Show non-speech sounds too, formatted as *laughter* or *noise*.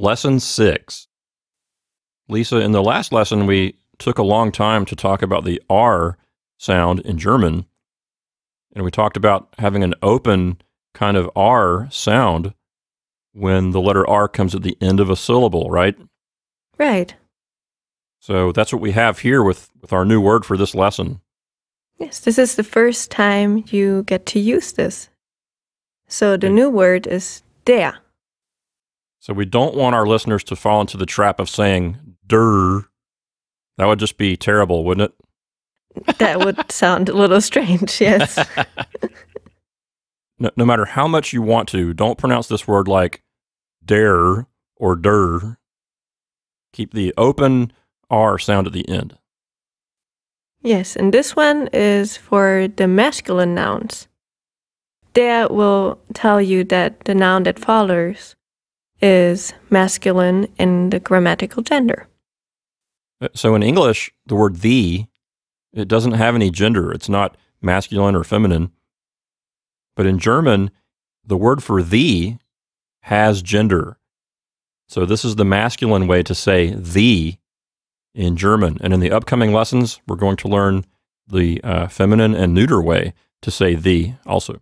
Lesson six. Lisa, in the last lesson, we took a long time to talk about the R sound in German. And we talked about having an open kind of R sound when the letter R comes at the end of a syllable, right? Right. So that's what we have here with, with our new word for this lesson. Yes, this is the first time you get to use this. So the new word is der. So we don't want our listeners to fall into the trap of saying "der." That would just be terrible, wouldn't it? That would *laughs* sound a little strange. Yes. *laughs* no, no, matter how much you want to, don't pronounce this word like "dare" or "der." Keep the open R sound at the end. Yes, and this one is for the masculine nouns. There will tell you that the noun that follows is masculine in the grammatical gender. Uh, so in English, the word the, it doesn't have any gender. It's not masculine or feminine. But in German, the word for the has gender. So this is the masculine way to say the in German. And in the upcoming lessons, we're going to learn the uh, feminine and neuter way to say the also.